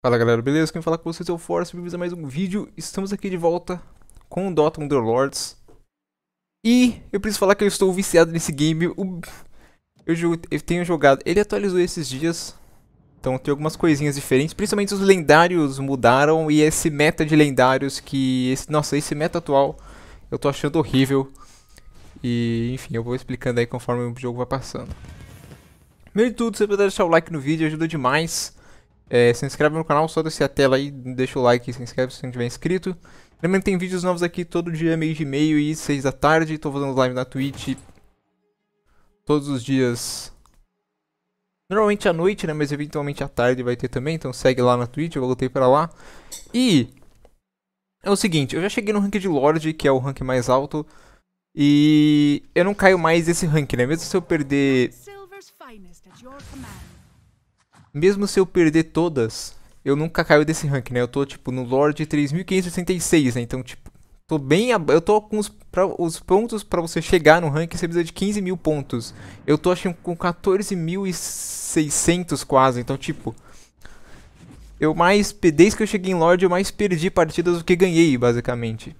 Fala galera, beleza? Quem fala com vocês é o Force, bem-vindos a mais um vídeo. Estamos aqui de volta com o Dota Underlords. E eu preciso falar que eu estou viciado nesse game. Eu, eu tenho jogado... Ele atualizou esses dias. Então tem algumas coisinhas diferentes. Principalmente os lendários mudaram e esse meta de lendários que... Esse, nossa, esse meta atual eu tô achando horrível. E enfim, eu vou explicando aí conforme o jogo vai passando. Primeiro de tudo, se puder deixar o like no vídeo, ajuda demais. É, se inscreve no canal, só desce a tela aí, deixa o like, se inscreve se não tiver inscrito. Também tem vídeos novos aqui todo dia, meio de meio e seis da tarde. Tô fazendo live na Twitch todos os dias. Normalmente à noite, né? Mas eventualmente à tarde vai ter também. Então segue lá na Twitch, eu voltei pra lá. E é o seguinte, eu já cheguei no rank de Lorde, que é o rank mais alto. E eu não caio mais desse rank, né? Mesmo se eu perder... Mesmo se eu perder todas, eu nunca caio desse rank, né? Eu tô, tipo, no Lorde 3566, né? Então, tipo, tô bem. Ab... Eu tô com os, pra... os pontos para você chegar no rank, você precisa de 15 mil pontos. Eu tô, acho, com 14.600 quase. Então, tipo. Eu mais. Desde que eu cheguei em Lorde, eu mais perdi partidas do que ganhei, basicamente.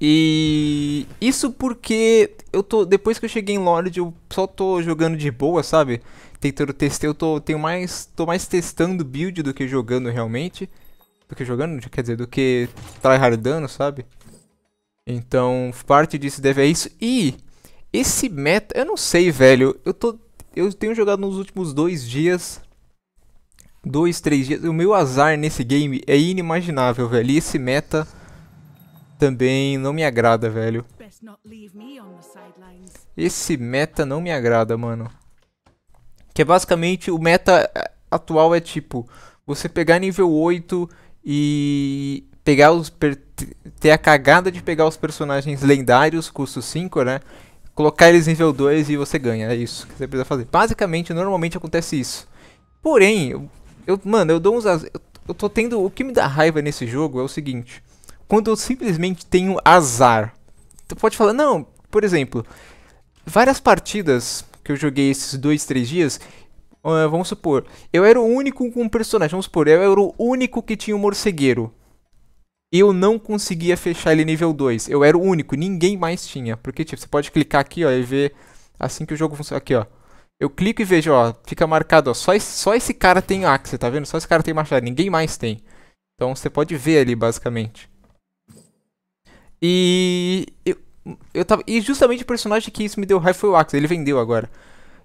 E isso porque eu tô depois que eu cheguei em Lorde, eu só tô jogando de boa, sabe? tentando testar, eu tô, tenho mais, tô mais testando build do que jogando realmente. Do que jogando, quer dizer, do que tryhardando, sabe? Então, parte disso deve é isso. E esse meta, eu não sei, velho. Eu tô, eu tenho jogado nos últimos dois dias, dois, três dias. O meu azar nesse game é inimaginável, velho. E esse meta também não me agrada, velho. Esse meta não me agrada, mano. Que é basicamente o meta eh, atual é tipo você pegar nível 8 e pegar os ter a cagada de pegar os personagens lendários, custo 5, né? Colocar eles nível 2 e você ganha. É isso que você precisa fazer. Basicamente, normalmente acontece isso. Porém, eu, eu mano, eu dou uns az... eu, eu tô tendo o que me dá raiva nesse jogo é o seguinte, quando eu simplesmente tenho azar. Tu então, pode falar, não, por exemplo, várias partidas que eu joguei esses dois, três dias, uh, vamos supor, eu era o único com um personagem, vamos supor, eu era o único que tinha o um morcegueiro. Eu não conseguia fechar ele nível 2. Eu era o único, ninguém mais tinha. Porque, tipo, você pode clicar aqui, ó, e ver assim que o jogo funciona. Aqui, ó. Eu clico e vejo, ó, fica marcado, ó, só esse, só esse cara tem axe, tá vendo? Só esse cara tem machado, ninguém mais tem. Então você pode ver ali, basicamente. E eu, eu tava. E justamente o personagem que isso me deu raiva foi o Axel, ele vendeu agora.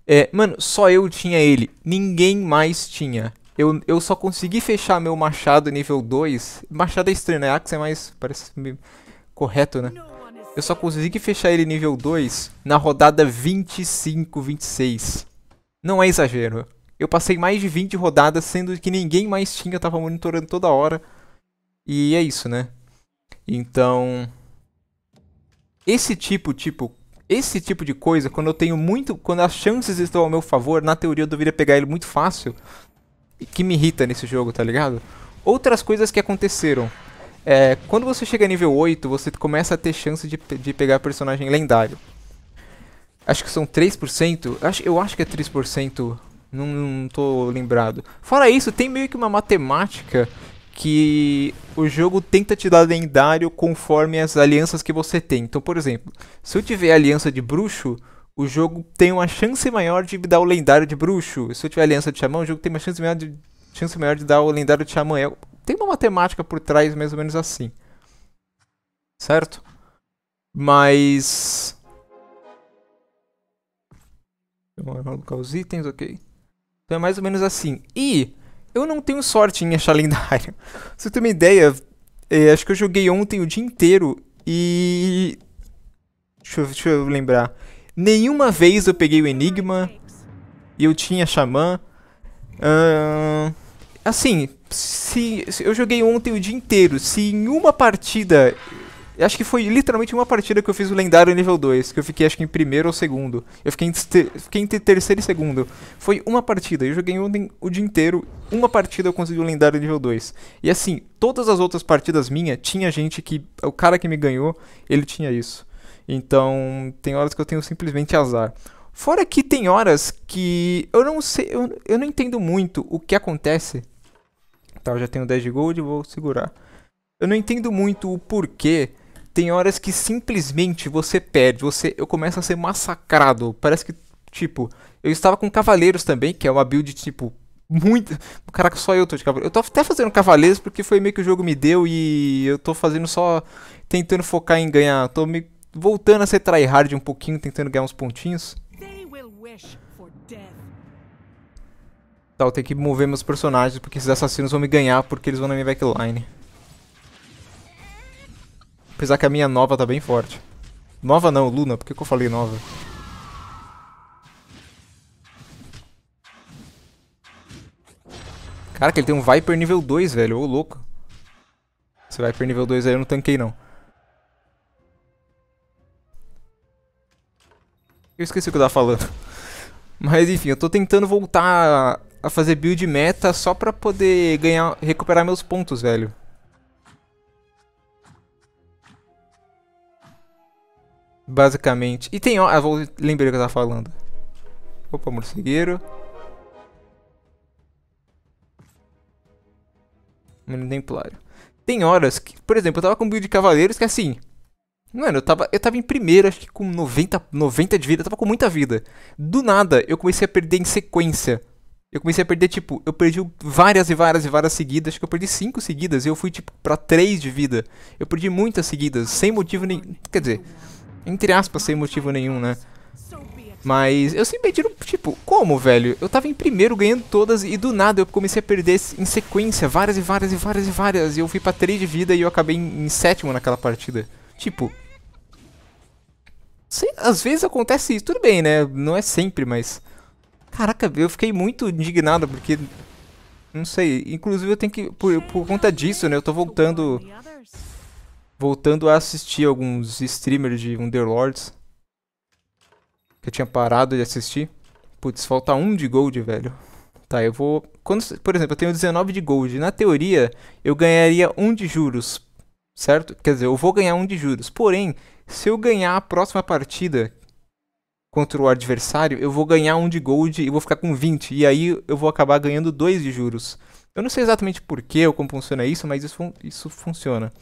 É, mano, só eu tinha ele. Ninguém mais tinha. Eu, eu só consegui fechar meu machado nível 2. Machado é estranho, né? Axe é mais. Parece correto, né? Eu só consegui fechar ele nível 2 na rodada 25, 26. Não é exagero. Eu passei mais de 20 rodadas, sendo que ninguém mais tinha, eu tava monitorando toda hora. E é isso, né? Então, esse tipo, tipo, esse tipo de coisa, quando eu tenho muito, quando as chances estão ao meu favor, na teoria eu deveria pegar ele muito fácil, que me irrita nesse jogo, tá ligado? Outras coisas que aconteceram. É, quando você chega a nível 8, você começa a ter chance de, de pegar personagem lendário. Acho que são 3%, acho, eu acho que é 3%, não, não tô lembrado. Fora isso, tem meio que uma matemática que o jogo tenta te dar lendário conforme as alianças que você tem. Então, por exemplo, se eu tiver aliança de bruxo, o jogo tem uma chance maior de me dar o lendário de bruxo. Se eu tiver aliança de xamã, o jogo tem uma chance maior de, chance maior de dar o lendário de xamã. É, tem uma matemática por trás, mais ou menos assim. Certo? Mas. Vamos colocar os itens, ok. Então é mais ou menos assim. E eu não tenho sorte em achar lendário. Você tem uma ideia, é, acho que eu joguei ontem o dia inteiro e. Deixa eu, deixa eu lembrar. Nenhuma vez eu peguei o Enigma e eu tinha Xamã. Uh, assim, se, se eu joguei ontem o dia inteiro. Se em uma partida Acho que foi literalmente uma partida que eu fiz o lendário nível 2, que eu fiquei acho que em primeiro ou segundo. Eu fiquei, fiquei entre terceiro e segundo. Foi uma partida, eu joguei ontem o dia inteiro, uma partida eu consegui o lendário nível 2. E assim, todas as outras partidas minhas, tinha gente que, o cara que me ganhou, ele tinha isso. Então, tem horas que eu tenho simplesmente azar. Fora que tem horas que eu não sei, eu, eu não entendo muito o que acontece. Tá, eu já tenho 10 de gold, vou segurar. Eu não entendo muito o porquê tem horas que simplesmente você perde, você eu começo a ser massacrado. Parece que, tipo, eu estava com Cavaleiros também, que é uma build, tipo, muito. Caraca, só eu tô de Cavaleiros. Eu tô até fazendo Cavaleiros porque foi meio que o jogo me deu e eu tô fazendo só. tentando focar em ganhar. Tô me voltando a ser tryhard um pouquinho, tentando ganhar uns pontinhos. Tá, eu tenho que mover meus personagens porque esses assassinos vão me ganhar porque eles vão na minha backline. Apesar que a minha nova tá bem forte. Nova não, Luna. Por que, que eu falei nova? Cara, que ele tem um Viper nível 2, velho. Ô, louco. Esse Viper nível 2 aí eu não tanquei, não. Eu esqueci o que eu tava falando. Mas, enfim, eu tô tentando voltar a fazer build meta só pra poder ganhar, recuperar meus pontos, velho. Basicamente. E tem. Ah, vou, lembrei o que eu tava falando. Opa, morcegueiro. Menino Templário. Tem horas que, por exemplo, eu tava com um build de cavaleiros que assim. Mano, eu tava, eu tava em primeiro, acho que com 90, 90 de vida, eu tava com muita vida. Do nada, eu comecei a perder em sequência. Eu comecei a perder, tipo, eu perdi várias e várias e várias seguidas. Acho que eu perdi 5 seguidas e eu fui, tipo, pra 3 de vida. Eu perdi muitas seguidas, sem motivo nenhum. Quer dizer, entre aspas, sem motivo nenhum, né? Mas eu sempre tiro, tipo, como, velho? Eu tava em primeiro ganhando todas e do nada eu comecei a perder em sequência, várias e várias e várias e várias. E eu fui pra 3 de vida e eu acabei em, em sétimo naquela partida. Tipo. Sei, às vezes acontece isso, tudo bem, né? Não é sempre, mas. Caraca, eu fiquei muito indignado porque. Não sei, inclusive eu tenho que. Por, por conta disso, né? Eu tô voltando voltando a assistir alguns streamers de Underlords. Que eu tinha parado de assistir. Putz, falta um de gold, velho. Tá, eu vou. Quando, por exemplo, eu tenho 19 de gold. Na teoria, eu ganharia um de juros. Certo? Quer dizer, eu vou ganhar um de juros. Porém, se eu ganhar a próxima partida contra o adversário, eu vou ganhar um de gold e vou ficar com 20. E aí eu vou acabar ganhando dois de juros. Eu não sei exatamente porquê ou como funciona isso, mas isso, fun isso funciona.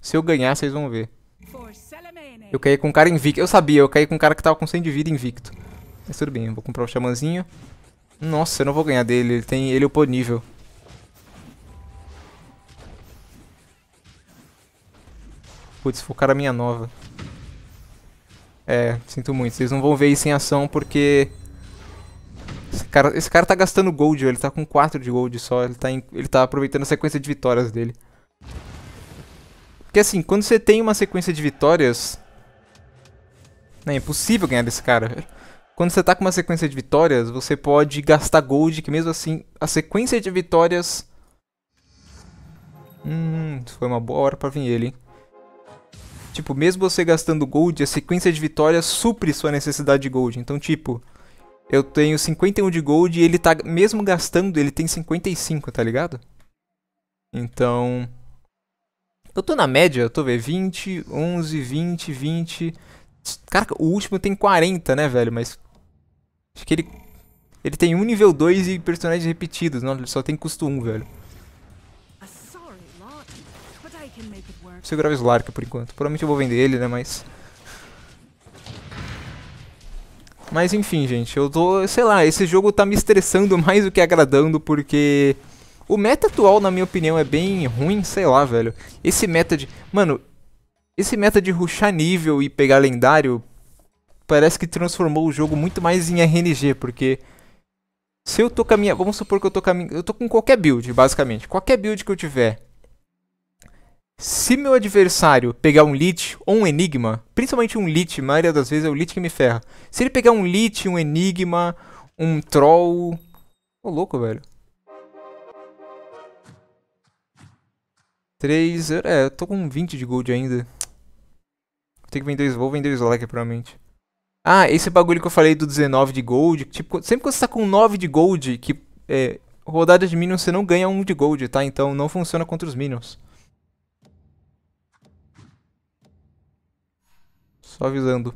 Se eu ganhar, vocês vão ver. É eu caí com um cara invicto. Eu sabia, eu caí com um cara que tava com 100 de vida invicto. Mas tudo bem, eu vou comprar o xamãzinho. Nossa, eu não vou ganhar dele. Ele tem ele oponível Putz, foi o cara minha nova. É, sinto muito. Vocês não vão ver isso em ação porque... Esse cara, esse cara tá gastando gold, ele tá com 4 de gold só. Ele tá, em, ele tá aproveitando a sequência de vitórias dele. Porque assim, quando você tem uma sequência de vitórias. Não, né, é impossível ganhar desse cara. Quando você tá com uma sequência de vitórias, você pode gastar gold, que mesmo assim, a sequência de vitórias. Hum, foi uma boa hora pra vir ele, hein? Tipo, mesmo você gastando gold, a sequência de vitórias supre sua necessidade de gold. Então, tipo, eu tenho 51 de gold e ele tá. Mesmo gastando, ele tem 55, tá ligado? Então. Eu tô na média, eu tô vendo 20, 11, 20, 20. Caraca, o último tem 40, né, velho? Mas. Acho que ele. Ele tem um nível 2 e personagens repetidos. Não, ele só tem custo 1, velho. Vou segurar o Slark por enquanto. Provavelmente eu vou vender ele, né, mas... Mas enfim, gente, eu tô... Sei lá, esse jogo tá me estressando mais do que agradando, porque... O meta atual, na minha opinião, é bem ruim, sei lá, velho. Esse meta de... Mano, esse meta de ruxar nível e pegar lendário parece que transformou o jogo muito mais em RNG, porque... Se eu tô caminhando... Vamos supor que eu tô caminhando... Eu tô com qualquer build, basicamente. Qualquer build que eu tiver. Se meu adversário pegar um Lich ou um Enigma, principalmente um Lich, a maioria das vezes é o Lich que me ferra. Se ele pegar um Lich, um Enigma, um Troll... Ô, oh, louco, velho. 3. É, eu tô com 20 de gold ainda. Vou que vender, vou vender o Slack, provavelmente. Ah, esse bagulho que eu falei do 19 de gold. Tipo, sempre que você tá com 9 de gold, que é, rodada de minions você não ganha 1 de gold, tá? Então não funciona contra os minions. Só avisando.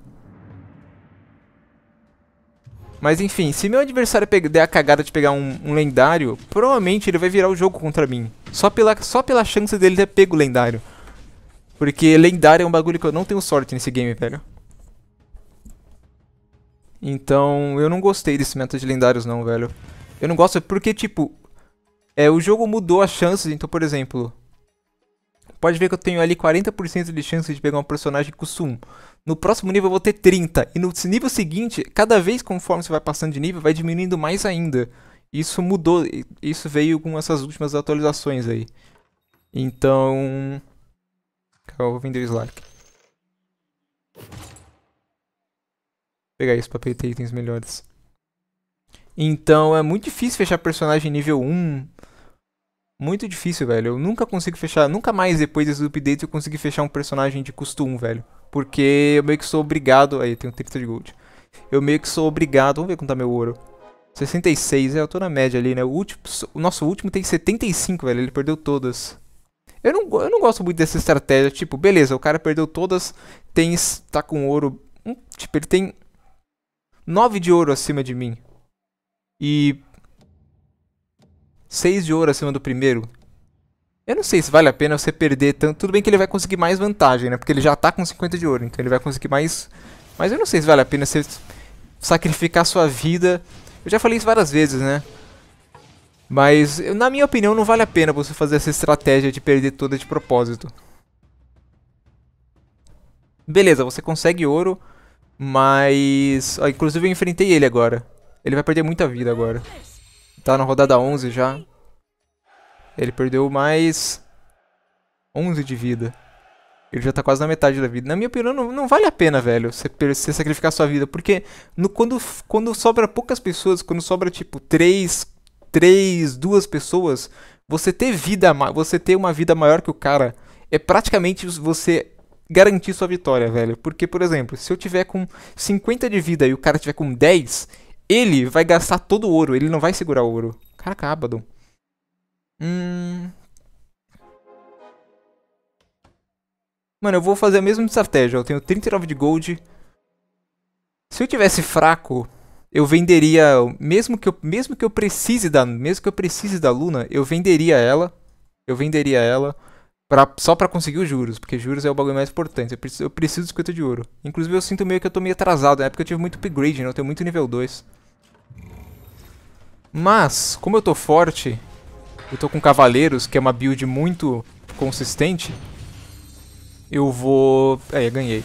Mas enfim, se meu adversário der a cagada de pegar um, um, lendário, provavelmente ele vai virar o jogo contra mim. Só pela, só pela chance dele ter pego lendário. Porque lendário é um bagulho que eu não tenho sorte nesse game, velho. Então, eu não gostei desse método de lendários não, velho. Eu não gosto porque, tipo, é, o jogo mudou as chances. Então, por exemplo, pode ver que eu tenho ali 40% de chance de pegar um personagem 1 no próximo nível eu vou ter 30, e no nível seguinte, cada vez conforme você vai passando de nível, vai diminuindo mais ainda. Isso mudou, isso veio com essas últimas atualizações aí. Então... Calma, vou vender o Slark. Vou pegar isso pra ter itens melhores. Então é muito difícil fechar personagem nível 1. Muito difícil, velho. Eu nunca consigo fechar, nunca mais depois desse update eu consegui fechar um personagem de custo 1, velho. Porque eu meio que sou obrigado. Aí, tenho 30 de gold. Eu meio que sou obrigado. Vamos ver quanto tá meu ouro. 66, é, eu tô na média ali, né? O, último, o nosso último tem 75, velho. Ele perdeu todas. Eu não, eu não gosto muito dessa estratégia. Tipo, beleza, o cara perdeu todas. Tem. Tá com ouro. Hum, tipo, ele tem. 9 de ouro acima de mim. E. 6 de ouro acima do primeiro. Eu não sei se vale a pena você perder tanto. Tudo bem que ele vai conseguir mais vantagem, né? Porque ele já tá com 50 de ouro, então ele vai conseguir mais. Mas eu não sei se vale a pena você sacrificar sua vida. Eu já falei isso várias vezes, né? Mas, na minha opinião, não vale a pena você fazer essa estratégia de perder toda de propósito. Beleza, você consegue ouro, mas... inclusive eu enfrentei ele agora. Ele vai perder muita vida agora. Tá na rodada 11 já. Ele perdeu mais 11 de vida. Ele já tá quase na metade da vida. Na minha opinião, não, não vale a pena, velho, você, você sacrificar sua vida. Porque no, quando, quando sobra poucas pessoas, quando sobra, tipo, três, três, duas pessoas, você ter vida, você ter uma vida maior que o cara, é praticamente você garantir sua vitória, velho. Porque, por exemplo, se eu tiver com 50 de vida e o cara tiver com 10, ele vai gastar todo o ouro, ele não vai segurar o ouro. Caraca, Abaddon. Hum... Mano, eu vou fazer a mesma estratégia. Eu tenho 39 de gold. Se eu tivesse fraco, eu venderia, mesmo que eu, mesmo que eu precise da, mesmo que eu precise da Luna, eu venderia ela. Eu venderia ela pra, só para conseguir os juros, porque juros é o bagulho mais importante. Eu preciso, eu preciso de 50 de ouro. Inclusive eu sinto meio que eu tô meio atrasado, na época eu tive muito upgrade, né? eu tenho muito nível 2. Mas, como eu tô forte eu tô com Cavaleiros, que é uma build muito consistente, eu vou... É, ganhei.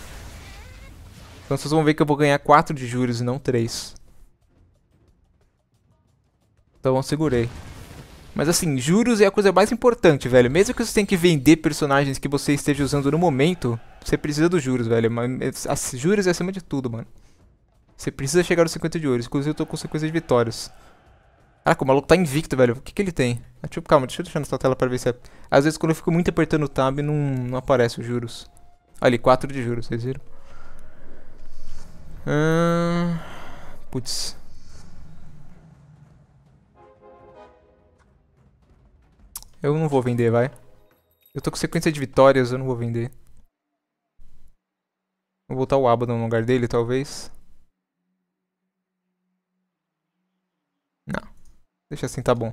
Então vocês vão ver que eu vou ganhar 4 de juros e não 3. Então eu segurei. Mas assim, juros é a coisa mais importante, velho. Mesmo que você tenha que vender personagens que você esteja usando no momento, você precisa dos juros, velho. Mas as juros é acima de tudo, mano. Você precisa chegar aos 50 de ouro. Inclusive eu tô com 50 de vitórias. Caraca, o maluco tá invicto, velho. O que que ele tem? Ah, tipo, calma, deixa eu deixar na sua tela pra ver se é... Às vezes quando eu fico muito apertando o tab, não, não aparece os juros. Olha ali, 4 de juros, vocês viram? Hum... Putz. Eu não vou vender, vai. Eu tô com sequência de vitórias, eu não vou vender. Vou botar o Abaddon no lugar dele, talvez. Deixa assim, tá bom.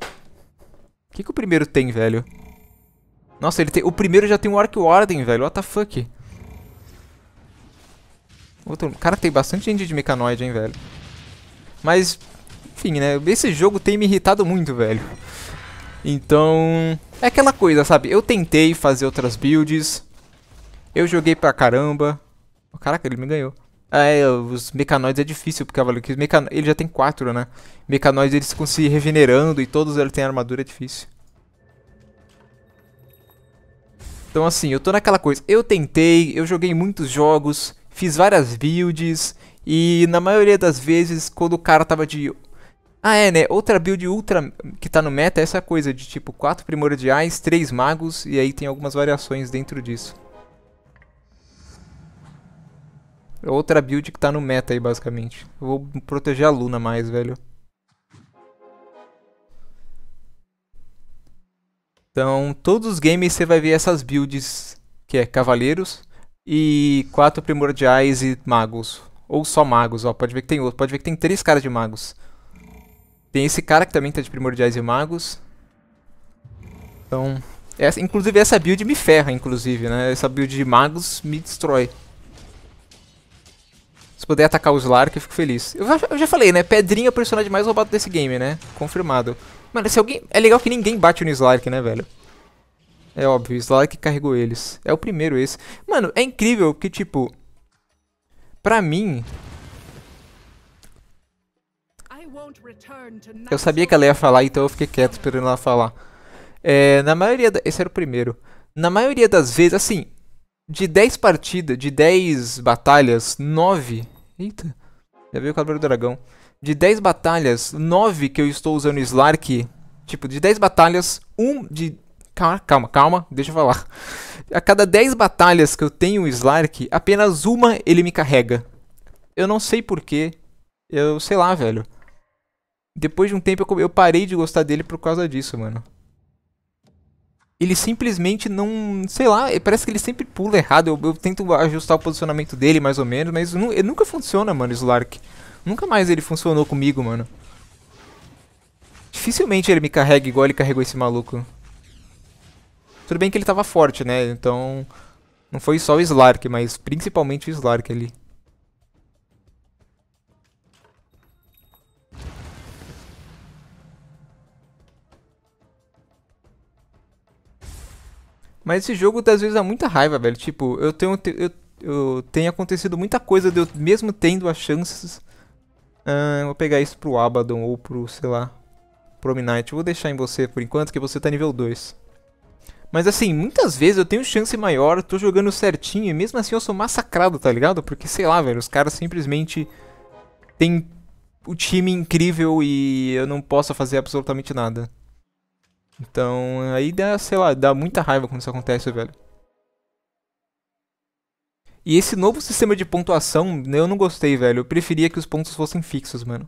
O que, que o primeiro tem, velho? Nossa, ele tem... O primeiro já tem um Arc Warden, velho. What the fuck? Outro... Cara, tem bastante gente de mecanoide, hein, velho. Mas, enfim, né? Esse jogo tem me irritado muito, velho. Então, é aquela coisa, sabe? Eu tentei fazer outras builds. Eu joguei pra caramba. Caraca, ele me ganhou. Ah, é, os mecanoides é difícil porque ele já tem quatro, né? Mecanoides eles ficam se regenerando e todos eles têm armadura, é difícil. Então assim, eu tô naquela coisa, eu tentei, eu joguei muitos jogos, fiz várias builds, e na maioria das vezes, quando o cara tava de... Ah é, né, outra build ultra que tá no meta é essa coisa de tipo 4 primordiais, 3 magos, e aí tem algumas variações dentro disso. É outra build que tá no meta aí, basicamente. Eu vou proteger a Luna mais, velho. Então, todos os games você vai ver essas builds, que é Cavaleiros e quatro Primordiais e Magos. Ou só Magos, ó. Pode ver que tem outro. Pode ver que tem três caras de Magos. Tem esse cara que também tá de Primordiais e Magos. Então, essa, inclusive essa build me ferra, inclusive, né? Essa build de Magos me destrói. Se puder atacar os Slark, eu fico feliz. Eu já, eu já falei, né? Pedrinha é o personagem mais roubado desse game, né? Confirmado. Mano, se alguém... É legal que ninguém bate no Slark, né, velho? É óbvio, o Slark carregou eles. É o primeiro esse. Mano, é incrível que, tipo... Pra mim... Eu sabia que ela ia falar, então eu fiquei quieto esperando ela falar. É, na maioria... Da... Esse era o primeiro. Na maioria das vezes, assim... De 10 partidas, de 10 batalhas, 9 Eita. Já veio o Cavaleiro do Dragão. De 10 batalhas, 9 que eu estou usando Slark. Tipo, de 10 batalhas, 1 um de... Calma, calma, calma, deixa eu falar. A cada 10 batalhas que eu tenho Slark, apenas uma ele me carrega. Eu não sei porquê. Eu sei lá, velho. Depois de um tempo eu parei de gostar dele por causa disso, mano ele simplesmente não. Sei lá, parece que ele sempre pula errado. Eu, eu tento ajustar o posicionamento dele mais ou menos, mas ele nunca funciona, mano, Slark. Nunca mais ele funcionou comigo, mano. Dificilmente ele me carrega igual ele carregou esse maluco. Tudo bem que ele tava forte, né? Então. Não foi só o Slark, mas principalmente o Slark ali. Mas esse jogo, tá, às vezes, dá muita raiva, velho. Tipo, eu tenho. Eu, eu tem acontecido muita coisa de eu mesmo tendo as chances. Uh, vou pegar isso pro Abaddon ou pro, sei lá, pro Omnite. Vou deixar em você por enquanto, que você tá nível 2. Mas assim, muitas vezes eu tenho chance maior, tô jogando certinho e mesmo assim eu sou massacrado, tá ligado? Porque sei lá, velho, os caras simplesmente têm o time incrível e eu não posso fazer absolutamente nada. Então, aí dá, sei lá, dá muita raiva quando isso acontece, velho. E esse novo sistema de pontuação, né, eu não gostei, velho. Eu preferia que os pontos fossem fixos, mano.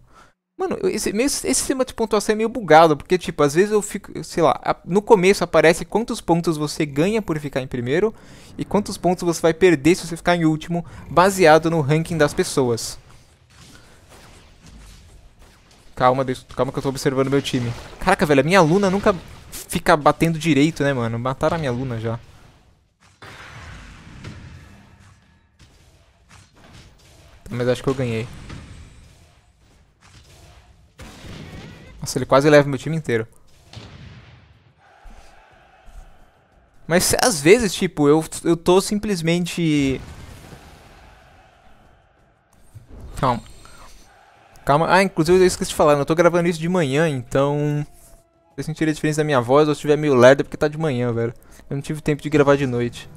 Mano, esse, esse, esse sistema de pontuação é meio bugado, porque, tipo, às vezes eu fico, sei lá, no começo aparece quantos pontos você ganha por ficar em primeiro e quantos pontos você vai perder se você ficar em último, baseado no ranking das pessoas. Calma, calma que eu tô observando meu time. Caraca, velho, a minha aluna nunca fica batendo direito, né, mano? Mataram a minha Luna já. Mas acho que eu ganhei. Nossa, ele quase leva meu time inteiro. Mas às vezes, tipo, eu, eu tô simplesmente... Calma. Calma. Ah, inclusive eu esqueci de falar, né? eu tô gravando isso de manhã, então... Eu sentiria a diferença da minha voz ou se estiver meio lerda é porque tá de manhã, velho. Eu não tive tempo de gravar de noite.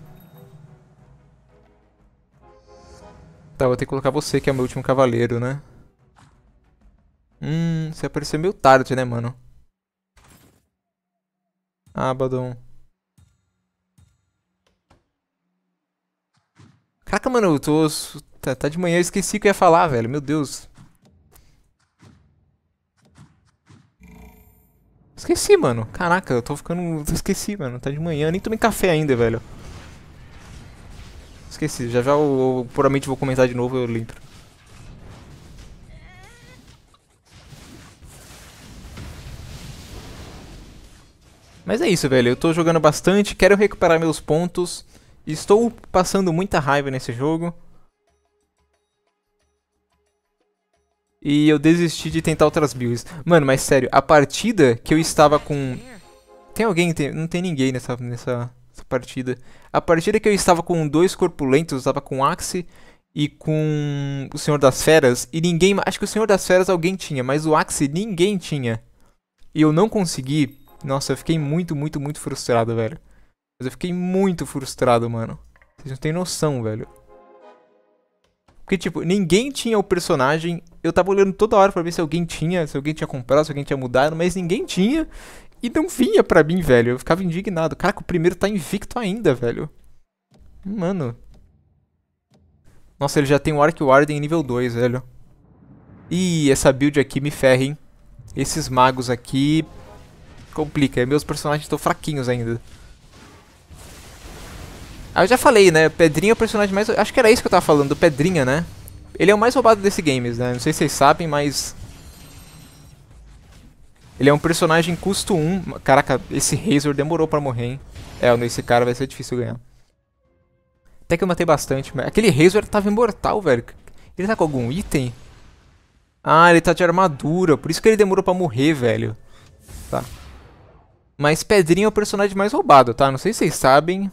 Tá, vou ter que colocar você que é o meu último cavaleiro, né? Hum, você apareceu meio tarde, né, mano? Abaddon. Ah, Caraca, mano, eu tô... Tá, tá de manhã, eu esqueci o que eu ia falar, velho. Meu Deus. Esqueci, mano. Caraca, eu tô ficando... Esqueci, mano. Tá de manhã. Nem tomei café ainda, velho. Esqueci. Já já eu, eu puramente vou comentar de novo e eu entro. Mas é isso, velho. Eu tô jogando bastante, quero recuperar meus pontos. Estou passando muita raiva nesse jogo. E eu desisti de tentar outras builds. Mano, mas sério, a partida que eu estava com... Tem alguém? Tem... Não tem ninguém nessa, nessa, nessa partida. A partida que eu estava com dois corpulentos, eu estava com Axe e com o Senhor das Feras. E ninguém... Acho que o Senhor das Feras alguém tinha, mas o Axe ninguém tinha. E eu não consegui. Nossa, eu fiquei muito, muito, muito frustrado, velho. Mas eu fiquei muito frustrado, mano. Vocês não têm noção, velho. Porque, tipo, ninguém tinha o personagem. Eu tava olhando toda hora pra ver se alguém tinha, se alguém tinha comprado, se alguém tinha mudado, mas ninguém tinha. E não vinha pra mim, velho. Eu ficava indignado. Caraca, o primeiro tá invicto ainda, velho. Mano. Nossa, ele já tem o Arc Warden nível 2, velho. Ih, essa build aqui me ferra, hein. Esses magos aqui... Complica. Meus personagens estão fraquinhos ainda. Ah, eu já falei, né? Pedrinha é o personagem mais... Acho que era isso que eu tava falando, do Pedrinha, né? Ele é o mais roubado desse games, né? Não sei se vocês sabem, mas... Ele é um personagem custo 1. Caraca, esse Razor demorou pra morrer, hein? É, esse cara vai ser difícil ganhar. Até que eu matei bastante. Mas... Aquele Razor tava imortal, velho. Ele tá com algum item? Ah, ele tá de armadura. Por isso que ele demorou pra morrer, velho. Tá. Mas pedrinha é o personagem mais roubado, tá? Não sei se vocês sabem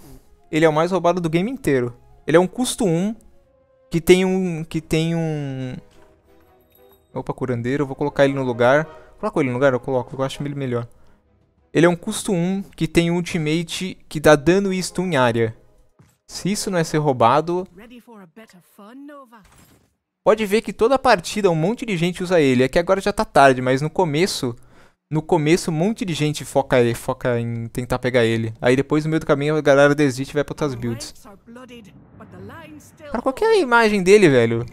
ele é o mais roubado do game inteiro. Ele é um custo 1 que tem um. que tem um. Opa, curandeiro, vou colocar ele no lugar. Coloca ele no lugar, eu coloco, eu acho ele melhor. Ele é um custo 1 que tem um ultimate que dá dano e stun em área. Se isso não é ser roubado. Pode ver que toda partida um monte de gente usa ele. É que agora já tá tarde, mas no começo no começo um monte de gente foca, ele, foca em tentar pegar ele. Aí depois no meio do caminho a galera desiste e vai pra outras builds. Cara, qual que é a imagem dele, velho?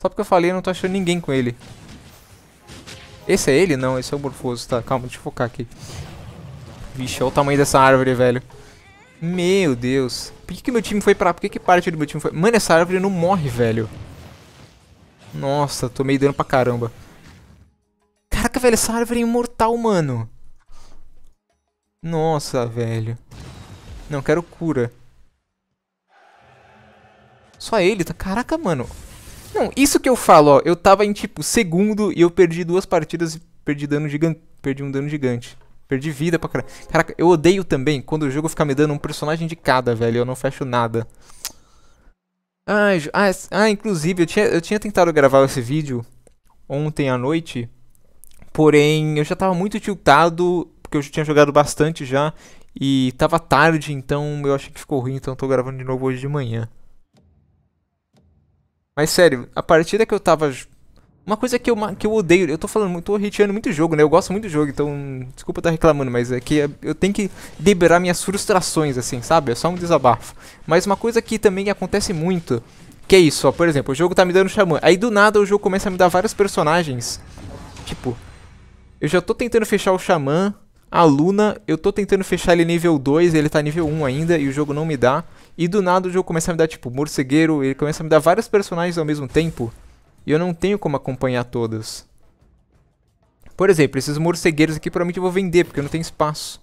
Só porque eu falei, eu não tô achando ninguém com ele. Esse é ele? Não, esse é o Morfoso. Tá, calma, deixa eu focar aqui. Vixe, olha o tamanho dessa árvore, velho. Meu Deus. Por que, que meu time foi pra... Por que, que parte do meu time foi... Mano, essa árvore não morre, velho. Nossa, tomei dano pra caramba velho, essa árvore é imortal, mano. Nossa, velho. Não, quero cura. Só ele, tá... Caraca, mano. Não, isso que eu falo, ó. Eu tava em, tipo, segundo e eu perdi duas partidas e perdi dano gigante. Perdi um dano gigante. Perdi vida pra caralho. Caraca, eu odeio também quando o jogo fica me dando um personagem de cada, velho. Eu não fecho nada. Ah, ah, ah inclusive, eu tinha, eu tinha tentado gravar esse vídeo ontem à noite. Porém, eu já tava muito tiltado, porque eu já tinha jogado bastante já. E tava tarde, então eu achei que ficou ruim, então tô gravando de novo hoje de manhã. Mas sério, a partida que eu tava. Uma coisa que eu, que eu odeio, eu tô falando, eu tô hateando muito jogo, né? Eu gosto muito do jogo, então. Desculpa estar tá reclamando, mas é que é, eu tenho que liberar minhas frustrações, assim, sabe? É só um desabafo. Mas uma coisa que também acontece muito, que é isso, ó. Por exemplo, o jogo tá me dando xamã. Aí do nada o jogo começa a me dar vários personagens. Tipo, eu já tô tentando fechar o Xamã. A Luna, eu tô tentando fechar ele nível 2, ele tá nível 1 ainda e o jogo não me dá. E do nada o jogo começa a me dar, tipo, morcegueiro, ele começa a me dar vários personagens ao mesmo tempo. E eu não tenho como acompanhar todas. Por exemplo, esses morcegueiros aqui provavelmente eu vou vender, porque eu não tenho espaço.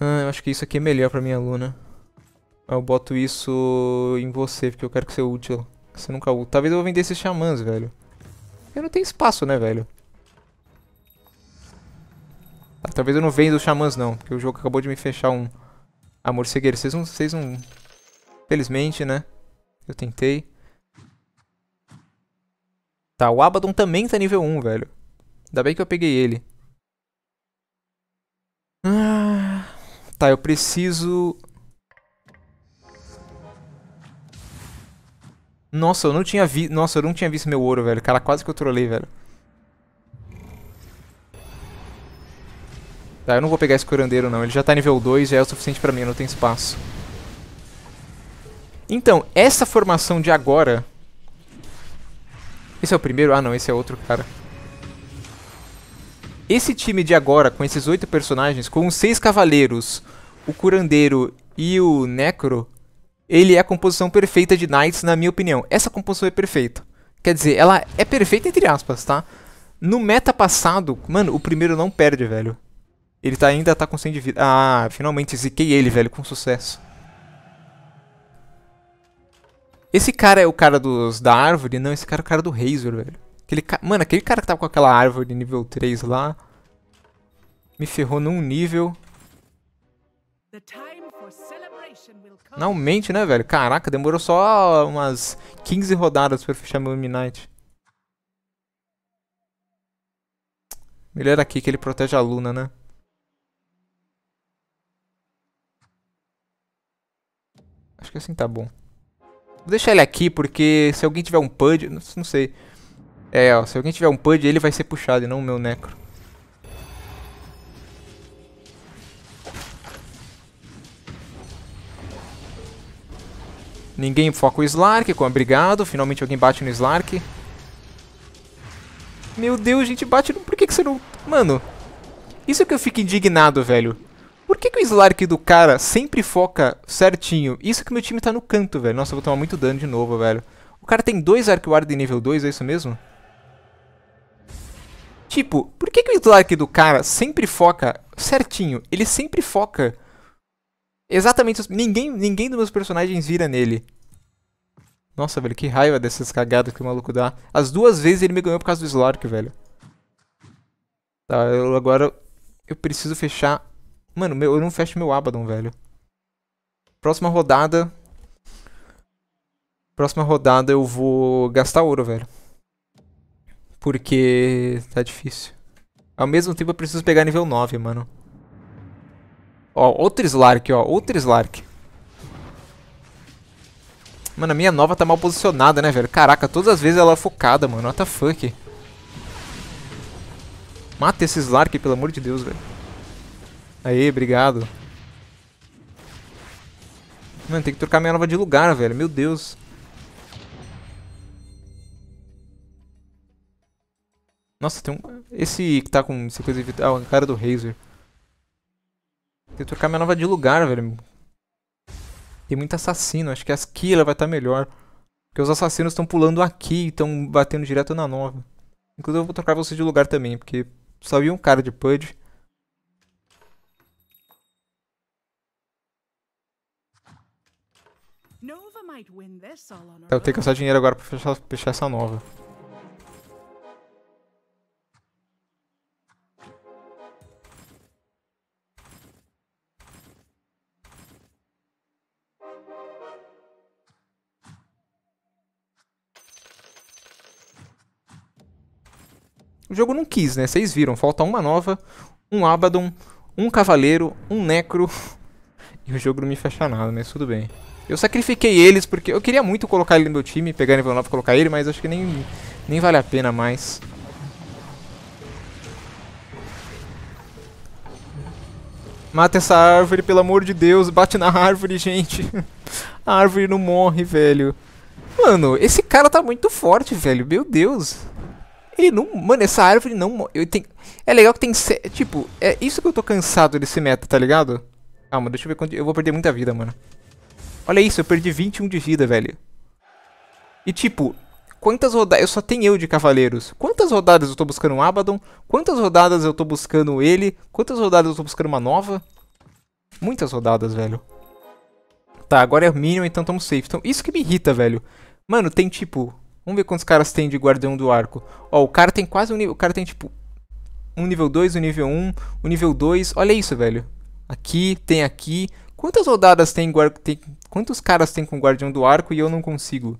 Ah, eu acho que isso aqui é melhor pra minha Luna. Ah, eu boto isso em você, porque eu quero que você útil. Você nunca Talvez eu vou vender esses xamãs, velho. Eu não tenho espaço, né, velho? Ah, talvez eu não venha dos xamãs, não. Porque o jogo acabou de me fechar um... Ah, morcegueiro, vocês não... Vocês não... Felizmente, né? Eu tentei. Tá, o Abaddon também tá nível 1, velho. Ainda bem que eu peguei ele. Ah, tá, eu preciso Nossa, eu não tinha visto. Nossa, eu não tinha visto meu ouro, velho. Cara, quase que eu trolei, velho. Tá, eu não vou pegar esse curandeiro, não. Ele já tá nível 2, já é o suficiente pra mim, eu não tenho espaço. Então, essa formação de agora... Esse é o primeiro? Ah, não, esse é outro cara. Esse time de agora, com esses oito personagens, com os seis cavaleiros, o curandeiro e o necro, ele é a composição perfeita de Knights, na minha opinião. Essa composição é perfeita. Quer dizer, ela é perfeita entre aspas, tá? No meta passado, mano, o primeiro não perde, velho. Ele tá, ainda tá com 100 de vida. Ah, finalmente ziquei ele, velho, com sucesso. Esse cara é o cara dos, da árvore? Não, esse cara é o cara do Razor, velho. Aquele ca... Mano, aquele cara que tava com aquela árvore nível 3 lá. Me ferrou num nível. The time for celebration will Finalmente, mente, né, velho? Caraca, demorou só umas 15 rodadas pra fechar meu Midnight. Melhor aqui que ele protege a Luna, né? Acho que assim tá bom. Vou deixar ele aqui, porque se alguém tiver um PUD... Não sei. É, ó, se alguém tiver um PUD, ele vai ser puxado e não o meu Necro. Ninguém foca o Slark, com obrigado. Finalmente alguém bate no Slark. Meu Deus, gente, bate no... Por que, que você não... Mano, isso é que eu fico indignado, velho. Por que, que o Slark do cara sempre foca certinho? Isso é que meu time tá no canto, velho. Nossa, eu vou tomar muito dano de novo, velho. O cara tem dois Arcward de nível 2, é isso mesmo? Tipo, por que, que o Slark do cara sempre foca certinho? Ele sempre foca Exatamente, ninguém, ninguém dos meus personagens vira nele. Nossa, velho, que raiva dessas cagadas que o maluco dá. As duas vezes ele me ganhou por causa do Slark, velho. Tá, eu agora... Eu preciso fechar... Mano, meu, eu não fecho meu Abaddon, velho. Próxima rodada... Próxima rodada eu vou gastar ouro, velho. Porque... Tá difícil. Ao mesmo tempo eu preciso pegar nível 9, mano. Ó, outro Slark, ó. Outro Slark. Mano, a minha nova tá mal posicionada, né, velho? Caraca, todas as vezes ela é focada, mano. What the fuck? Mata esse Slark, pelo amor de Deus, velho. Aí, obrigado. Mano, tem que trocar minha nova de lugar, velho. Meu Deus. Nossa, tem um... Esse que tá com essa coisa ah, cara do Razer. Tem que trocar minha nova de lugar, velho. Tem muito assassino. Acho que as Kila vai estar tá melhor. Porque os assassinos estão pulando aqui e estão batendo direto na nova. Inclusive eu vou trocar você de lugar também, porque só vi um cara de PUD. Tá, eu tenho que gastar dinheiro agora pra fechar, fechar essa nova. O jogo não quis, né? Vocês viram, falta uma nova, um Abaddon, um Cavaleiro, um Necro. E o jogo não me fecha nada, mas tudo bem. Eu sacrifiquei eles porque eu queria muito colocar ele no meu time, pegar nível 9 e colocar ele, mas acho que nem, nem vale a pena mais. Mata essa árvore, pelo amor de Deus. Bate na árvore, gente. A árvore não morre, velho. Mano, esse cara tá muito forte, velho. Meu Deus. Ele não. Mano, essa árvore não. Eu tenho, é legal que tem. Tipo, é isso que eu tô cansado desse meta, tá ligado? Calma, deixa eu ver quanto. Eu vou perder muita vida, mano. Olha isso, eu perdi 21 de vida, velho. E tipo, quantas rodadas. Eu só tenho eu de cavaleiros. Quantas rodadas eu tô buscando um Abaddon? Quantas rodadas eu tô buscando ele? Quantas rodadas eu tô buscando uma nova? Muitas rodadas, velho. Tá, agora é o mínimo, então tamo safe. Então, isso que me irrita, velho. Mano, tem tipo. Vamos ver quantos caras tem de Guardião do Arco. Ó, o cara tem quase um nível... O cara tem, tipo, um nível 2, um nível 1, um, um nível 2. Olha isso, velho. Aqui, tem aqui. Quantas rodadas tem, tem... Quantos caras tem com Guardião do Arco e eu não consigo?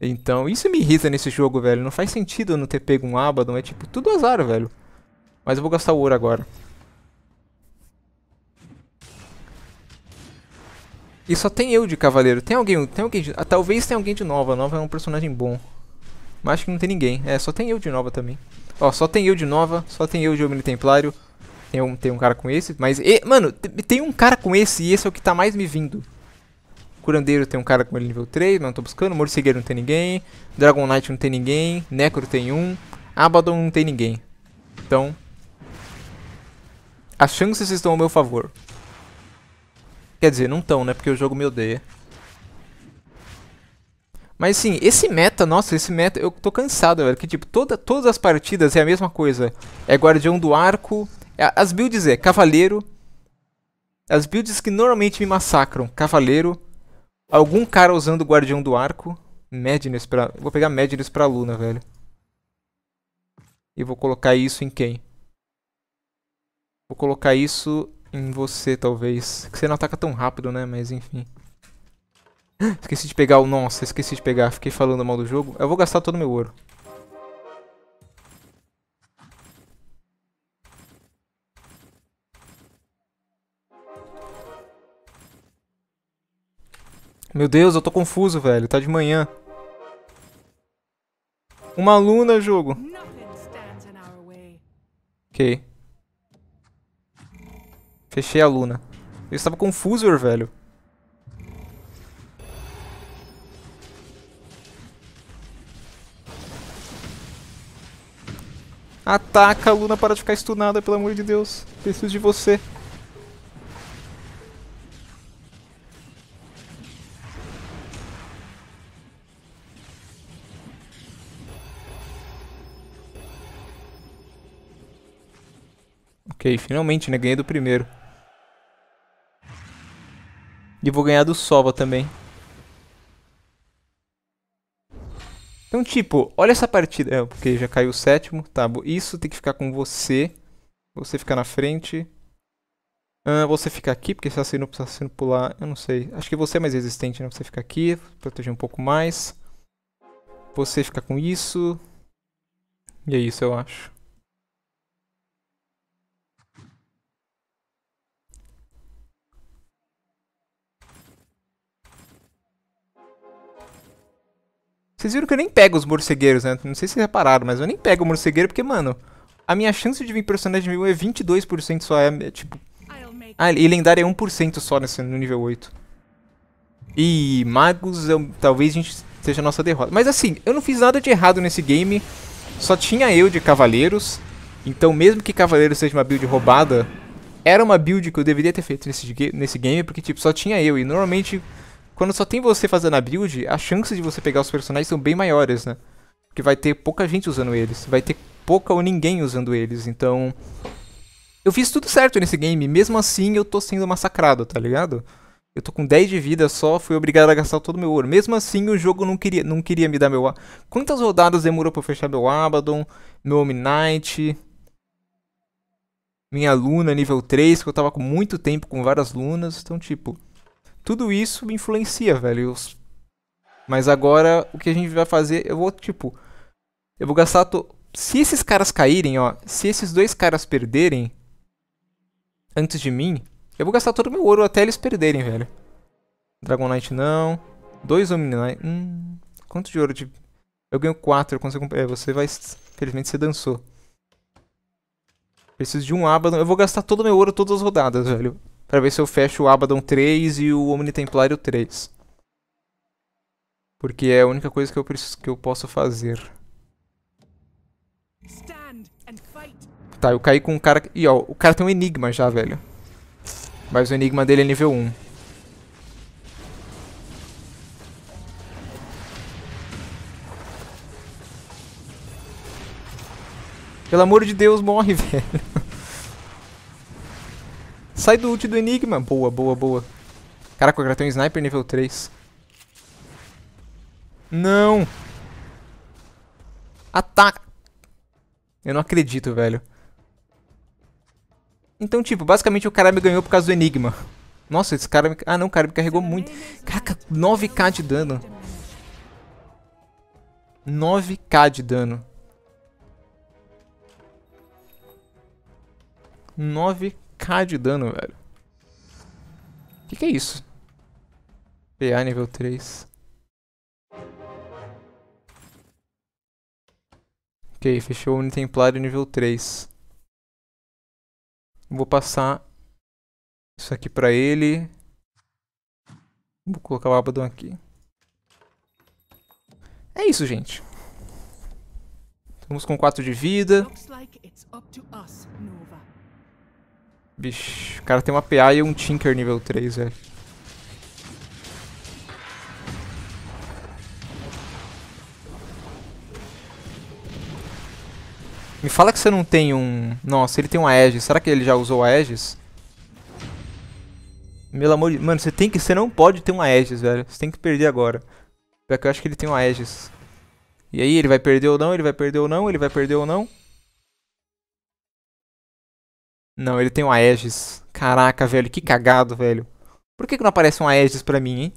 Então, isso me irrita nesse jogo, velho. Não faz sentido eu não ter pego um Abaddon. É, tipo, tudo azar, velho. Mas eu vou gastar o ouro agora. E só tem eu de cavaleiro. Tem alguém, tem alguém de... ah, Talvez tenha alguém de nova. Nova é um personagem bom. Mas acho que não tem ninguém. É, só tem eu de nova também. Ó, só tem eu de nova. Só tem eu de homem Templário. Tem um, tem um cara com esse. Mas, e, mano, tem um cara com esse e esse é o que tá mais me vindo. Curandeiro tem um cara com ele nível 3, mas não tô buscando. Morcegueiro não tem ninguém. Dragon Knight não tem ninguém. Necro tem um. Abaddon não tem ninguém. Então, as chances estão ao meu favor. Quer dizer, não tão, né? Porque o jogo me odeia. Mas sim, esse meta, nossa, esse meta, eu tô cansado, velho. Que tipo, toda, todas as partidas é a mesma coisa. É guardião do arco. É, as builds é cavaleiro. As builds que normalmente me massacram. Cavaleiro. Algum cara usando guardião do arco. Madness pra... Vou pegar Madness pra Luna, velho. E vou colocar isso em quem? Vou colocar isso em você, talvez. Que você não ataca tão rápido, né? Mas enfim. Esqueci de pegar o... Nossa, esqueci de pegar. Fiquei falando mal do jogo. Eu vou gastar todo o meu ouro. Meu Deus, eu tô confuso, velho. Tá de manhã. Uma luna, jogo. Ok. Fechei a luna. Eu estava confuso, velho. Ataca a Luna para de ficar estunada, pelo amor de Deus. Preciso de você. Ok, finalmente, né? Ganhei do primeiro. E vou ganhar do Sova também. Então, tipo, olha essa partida. É, porque já caiu o sétimo. Tá, isso tem que ficar com você. Você ficar na frente. Ah, você ficar aqui, porque se assassino, assassino pular, eu não sei. Acho que você é mais resistente, né? Você fica aqui, proteger um pouco mais. Você ficar com isso. E é isso, eu acho. Vocês viram que eu nem pego os morcegueiros, né? Não sei se vocês repararam, mas eu nem pego o morcegueiro porque, mano, a minha chance de vir personagem mil é 22% só. É, é, tipo. Ah, e lendário é 1% só nesse, no nível 8. E magos, eu, talvez a gente seja a nossa derrota. Mas assim, eu não fiz nada de errado nesse game. Só tinha eu de cavaleiros. Então, mesmo que cavaleiros seja uma build roubada, era uma build que eu deveria ter feito nesse, nesse game, porque tipo, só tinha eu. E normalmente quando só tem você fazendo a build, as chances de você pegar os personagens são bem maiores, né? Porque vai ter pouca gente usando eles, vai ter pouca ou ninguém usando eles, então... Eu fiz tudo certo nesse game, mesmo assim eu tô sendo massacrado, tá ligado? Eu tô com 10 de vida só, fui obrigado a gastar todo o meu ouro. Mesmo assim, o jogo não queria, não queria me dar meu... Quantas rodadas demorou pra eu fechar meu Abaddon, meu Omni Knight... Minha Luna nível 3, que eu tava com muito tempo com várias Lunas, então tipo... Tudo isso influencia, velho. Mas agora o que a gente vai fazer, eu vou, tipo. Eu vou gastar. To... Se esses caras caírem, ó. Se esses dois caras perderem. Antes de mim. Eu vou gastar todo o meu ouro até eles perderem, velho. Dragon Knight não. Dois Omni Hum. Quanto de ouro de. Eu ganho quatro eu consigo É, você vai. Felizmente você dançou. Preciso de um Abaddon. Eu vou gastar todo o meu ouro todas as rodadas, velho. Pra ver se eu fecho o Abaddon 3 e o Omnitemplário 3. Porque é a única coisa que eu, preciso, que eu posso fazer. Tá, eu caí com um cara... Ih, ó, o cara tem um enigma já, velho. Mas o enigma dele é nível 1. Pelo amor de Deus, morre, velho. Sai do ult do Enigma. Boa, boa, boa. Caraca, eu agora tem um sniper nível 3. Não! Ataca! Eu não acredito, velho. Então, tipo, basicamente o cara me ganhou por causa do Enigma. Nossa, esse cara me... Ah, não, o cara me carregou muito. Caraca, 9k de dano. 9k de dano. 9 10k de dano, velho. O que, que é isso? PA nível 3. Ok, fechou o Unitemplar nível 3. Vou passar isso aqui pra ele. Vou colocar o Abaddon aqui. É isso, gente. Estamos com 4 de vida. Parece que é up to Nova o cara tem uma PA e um Tinker nível 3, velho. Me fala que você não tem um... Nossa, ele tem uma Aegis. Será que ele já usou a Aegis? Meu amor de... Mano, você tem que... Você não pode ter uma Aegis, velho. Você tem que perder agora. Pior que eu acho que ele tem uma Aegis. E aí, ele vai perder ou não? Ele vai perder ou não? Ele vai perder ou não? Não, ele tem um Aegis. Caraca, velho, que cagado, velho. Por que, que não aparece um Aegis pra mim, hein?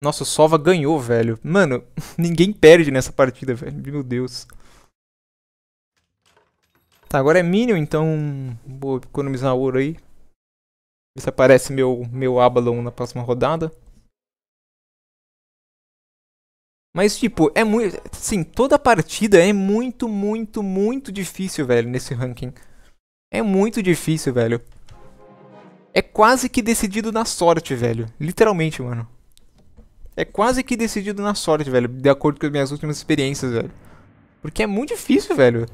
Nossa, o Sova ganhou, velho. Mano, ninguém perde nessa partida, velho. Meu Deus. Tá, agora é Minion, então vou economizar ouro aí. Ver se aparece meu, meu Abalon na próxima rodada. Mas, tipo, é muito. Sim, toda partida é muito, muito, muito difícil, velho, nesse ranking. É muito difícil, velho. É quase que decidido na sorte, velho. Literalmente, mano. É quase que decidido na sorte, velho. De acordo com as minhas últimas experiências, velho. Porque é muito difícil, velho.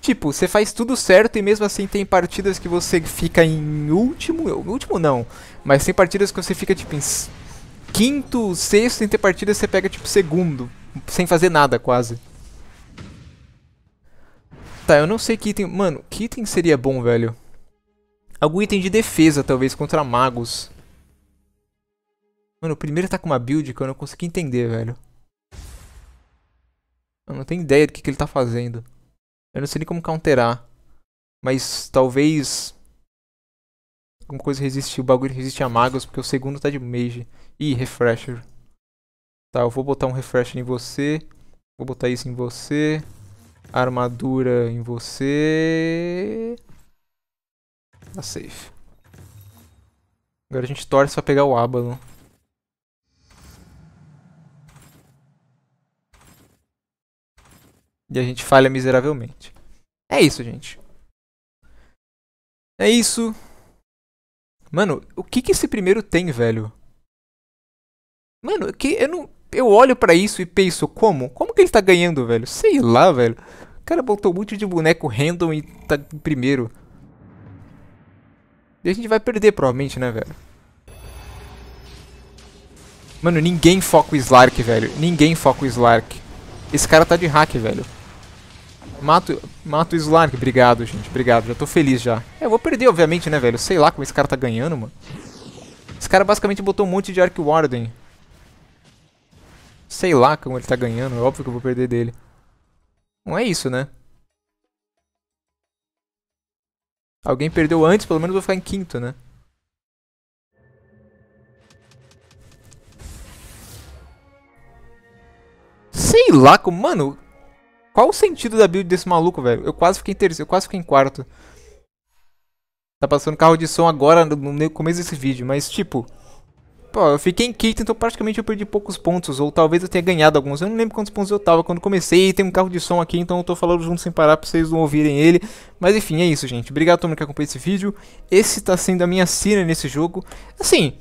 Tipo, você faz tudo certo e mesmo assim tem partidas que você fica em último. Último não. Mas tem partidas que você fica, tipo, em quinto, sexto em ter partida, você pega tipo segundo, sem fazer nada quase. Tá, eu não sei que item... Mano, que item seria bom, velho? Algum item de defesa, talvez, contra magos. Mano, o primeiro tá com uma build que eu não consegui entender, velho. Eu não tenho ideia do que, que ele tá fazendo. Eu não sei nem como counterar. Mas talvez... Alguma coisa resistiu, o bagulho resiste a magos, porque o segundo tá de mage. Ih, refresher. Tá, eu vou botar um refresher em você. Vou botar isso em você. Armadura em você. Tá safe. Agora a gente torce pra pegar o Abalon. E a gente falha miseravelmente. É isso, gente. É isso. Mano, o que que esse primeiro tem, velho? Mano, que eu não. Eu olho para isso e penso, como? Como que ele tá ganhando, velho? Sei lá, velho. O cara botou um monte de boneco random e tá em primeiro. E a gente vai perder, provavelmente, né, velho? Mano, ninguém foca o Slark, velho. Ninguém foca o Slark. Esse cara tá de hack, velho. Mato, mato o Slark. Obrigado, gente. Obrigado. Já tô feliz já. É, eu vou perder, obviamente, né, velho? Sei lá como esse cara tá ganhando, mano. Esse cara basicamente botou um monte de Arc Warden. Sei lá como ele tá ganhando. É óbvio que eu vou perder dele. Não é isso, né? Alguém perdeu antes, pelo menos eu vou ficar em quinto, né? Sei lá como... Mano, qual o sentido da build desse maluco, velho? Eu quase fiquei terceiro, eu quase fiquei em quarto. Tá passando carro de som agora no começo desse vídeo, mas tipo... Pô, eu fiquei em quinto, então praticamente eu perdi poucos pontos, ou talvez eu tenha ganhado alguns. Eu não lembro quantos pontos eu tava quando comecei, tem um carro de som aqui, então eu tô falando junto sem parar pra vocês não ouvirem ele. Mas enfim, é isso, gente. Obrigado a todo mundo que acompanhou esse vídeo. Esse tá sendo a minha cena nesse jogo. Assim...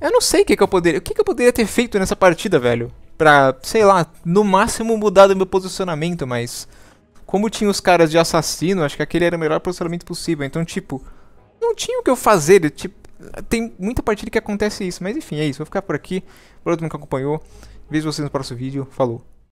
Eu não sei o que, que eu poderia... O que, que eu poderia ter feito nessa partida, velho? pra, sei lá, no máximo mudar do meu posicionamento, mas como tinha os caras de assassino, acho que aquele era o melhor posicionamento possível. Então, tipo, não tinha o que eu fazer. Tipo, tem muita partida que acontece isso, mas enfim, é isso. Vou ficar por aqui. todo mundo que acompanhou. Vejo vocês no próximo vídeo. Falou.